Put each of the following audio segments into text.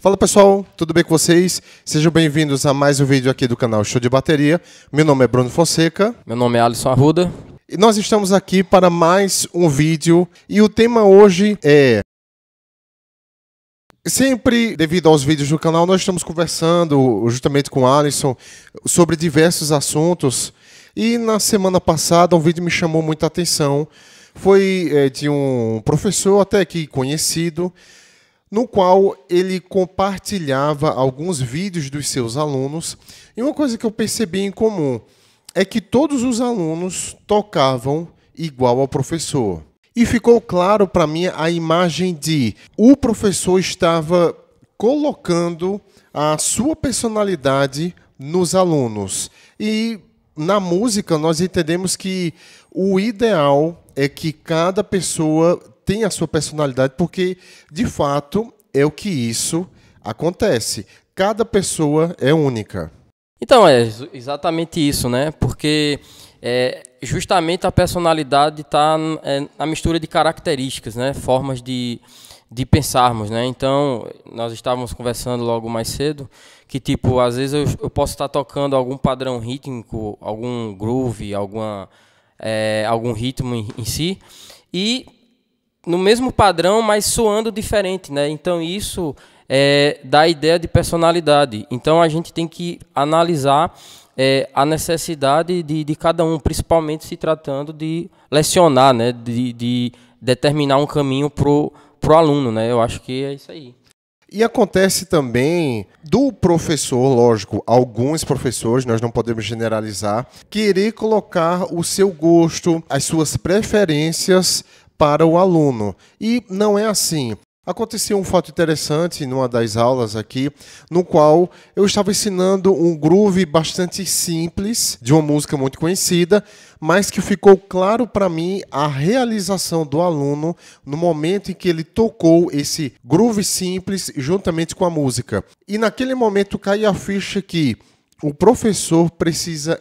Fala pessoal, tudo bem com vocês? Sejam bem-vindos a mais um vídeo aqui do canal Show de Bateria. Meu nome é Bruno Fonseca. Meu nome é Alisson Arruda. E nós estamos aqui para mais um vídeo e o tema hoje é Sempre, devido aos vídeos do canal, nós estamos conversando justamente com o Alisson sobre diversos assuntos. E na semana passada, um vídeo me chamou muita atenção. Foi é, de um professor até que conhecido, no qual ele compartilhava alguns vídeos dos seus alunos. E uma coisa que eu percebi em comum é que todos os alunos tocavam igual ao professor. E ficou claro para mim a imagem de o professor estava colocando a sua personalidade nos alunos. E na música nós entendemos que o ideal é que cada pessoa tem a sua personalidade, porque de fato é o que isso acontece. Cada pessoa é única. Então, é exatamente isso, né? Porque é, justamente a personalidade está é, na mistura de características, né? Formas de, de pensarmos, né? Então, nós estávamos conversando logo mais cedo que, tipo, às vezes eu, eu posso estar tocando algum padrão rítmico, algum groove, alguma, é, algum ritmo em, em si, e no mesmo padrão, mas soando diferente, né? Então isso é, dá a ideia de personalidade. Então a gente tem que analisar é, a necessidade de, de cada um, principalmente se tratando de lecionar, né? De, de determinar um caminho pro pro aluno, né? Eu acho que é isso aí. E acontece também do professor, lógico, alguns professores, nós não podemos generalizar, querer colocar o seu gosto, as suas preferências para o aluno. E não é assim. Aconteceu um fato interessante numa das aulas aqui, no qual eu estava ensinando um groove bastante simples de uma música muito conhecida, mas que ficou claro para mim a realização do aluno no momento em que ele tocou esse groove simples juntamente com a música. E naquele momento caiu a ficha que o professor precisa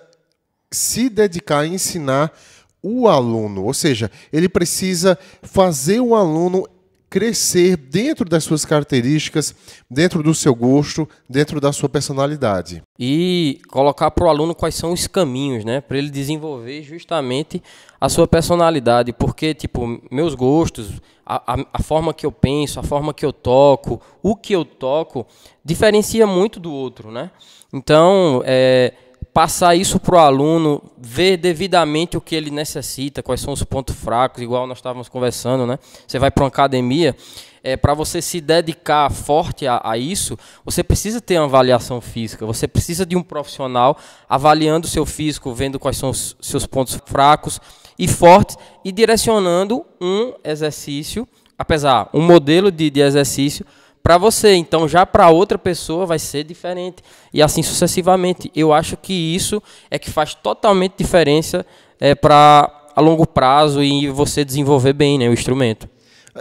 se dedicar a ensinar o aluno, ou seja, ele precisa fazer o aluno crescer dentro das suas características, dentro do seu gosto, dentro da sua personalidade. E colocar para o aluno quais são os caminhos, né? Para ele desenvolver justamente a sua personalidade. Porque, tipo, meus gostos, a, a, a, forma que eu penso, a forma que eu toco, o que eu toco, diferencia muito do outro, né? Então, é passar isso para o aluno, ver devidamente o que ele necessita, quais são os pontos fracos, igual nós estávamos conversando, né? Você vai para uma academia, é, para você se dedicar forte a, a, isso, você precisa ter uma avaliação física, você precisa de um profissional avaliando o seu físico, vendo quais são os seus pontos fracos e fortes e direcionando um exercício, apesar, um modelo de, de exercício para você, então já para outra pessoa vai ser diferente e assim sucessivamente. Eu acho que isso é que faz totalmente diferença é, eh, para a longo prazo e você desenvolver bem né, o instrumento.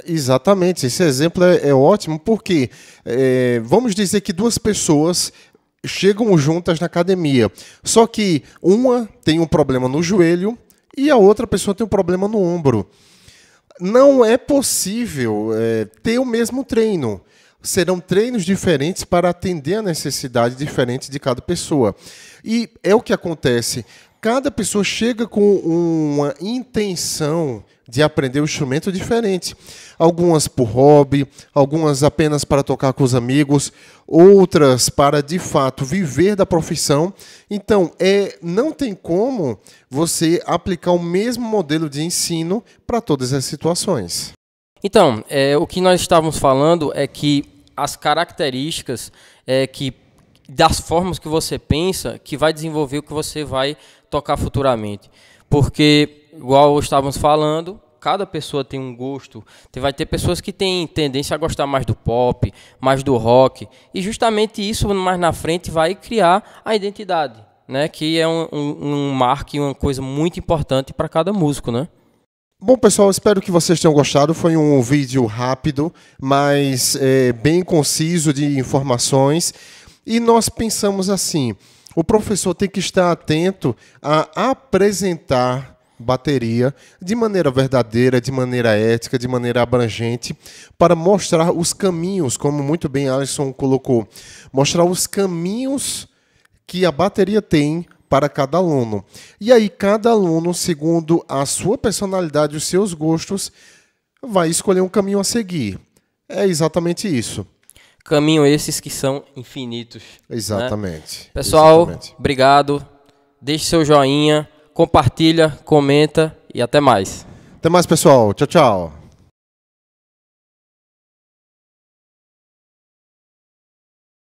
Exatamente, esse exemplo é, é ótimo porque é, vamos dizer que duas pessoas chegam juntas na academia, só que uma tem um problema no joelho e a outra pessoa tem um problema no ombro. Não é possível é, ter o mesmo treino serão treinos diferentes para atender a necessidade diferente de cada pessoa. E é o que acontece. Cada pessoa chega com uma intenção de aprender um instrumento diferente. Algumas por hobby, algumas apenas para tocar com os amigos, outras para de fato viver da profissão. Então, é não tem como você aplicar o mesmo modelo de ensino para todas as situações. Então, é, o que nós estávamos falando é que as características é, que das formas que você pensa que vai desenvolver o que você vai tocar futuramente. Porque, igual estávamos falando, cada pessoa tem um gosto. Vai ter pessoas que têm tendência a gostar mais do pop, mais do rock. E justamente isso, mais na frente, vai criar a identidade, né? que é um, um, um marco e uma coisa muito importante para cada músico. Né? Bom, pessoal, espero que vocês tenham gostado. Foi um vídeo rápido, mas é, bem conciso de informações. E nós pensamos assim: o professor tem que estar atento a apresentar bateria de maneira verdadeira, de maneira ética, de maneira abrangente, para mostrar os caminhos, como muito bem Alisson colocou, mostrar os caminhos que a bateria tem para cada aluno. E aí, cada aluno, segundo a sua personalidade e os seus gostos, vai escolher um caminho a seguir. É exatamente isso. Caminho esses que são infinitos. Né? Exatamente. Né? Pessoal, exatamente. obrigado. Deixe seu joinha, compartilha, comenta e até mais. Até mais, pessoal. Tchau, tchau.